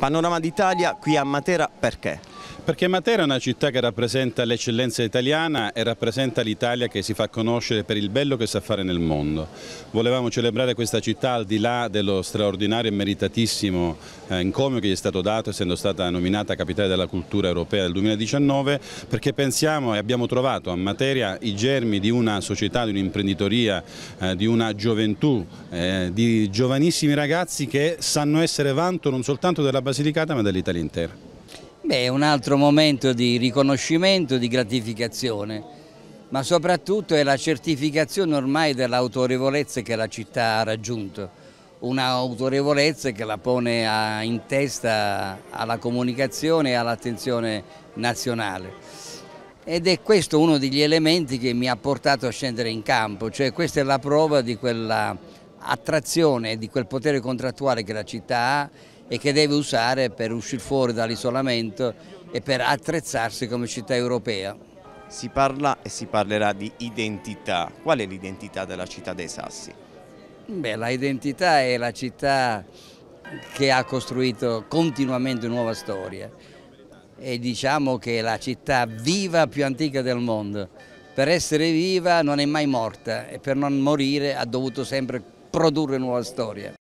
Panorama d'Italia qui a Matera perché? Perché Matera è una città che rappresenta l'eccellenza italiana e rappresenta l'Italia che si fa conoscere per il bello che sa fare nel mondo. Volevamo celebrare questa città al di là dello straordinario e meritatissimo encomio eh, che gli è stato dato essendo stata nominata capitale della cultura europea del 2019 perché pensiamo e abbiamo trovato a Matera i germi di una società, di un'imprenditoria, eh, di una gioventù, eh, di giovanissimi ragazzi che sanno essere vanto non soltanto della Basilicata ma dell'Italia intera. Beh, è un altro momento di riconoscimento, di gratificazione, ma soprattutto è la certificazione ormai dell'autorevolezza che la città ha raggiunto, un'autorevolezza che la pone a, in testa alla comunicazione e all'attenzione nazionale. Ed è questo uno degli elementi che mi ha portato a scendere in campo, cioè questa è la prova di quella attrazione, di quel potere contrattuale che la città ha e che deve usare per uscire fuori dall'isolamento e per attrezzarsi come città europea. Si parla e si parlerà di identità. Qual è l'identità della città dei Sassi? Beh, la identità è la città che ha costruito continuamente nuova storia e diciamo che è la città viva più antica del mondo. Per essere viva non è mai morta e per non morire ha dovuto sempre produrre nuova storia.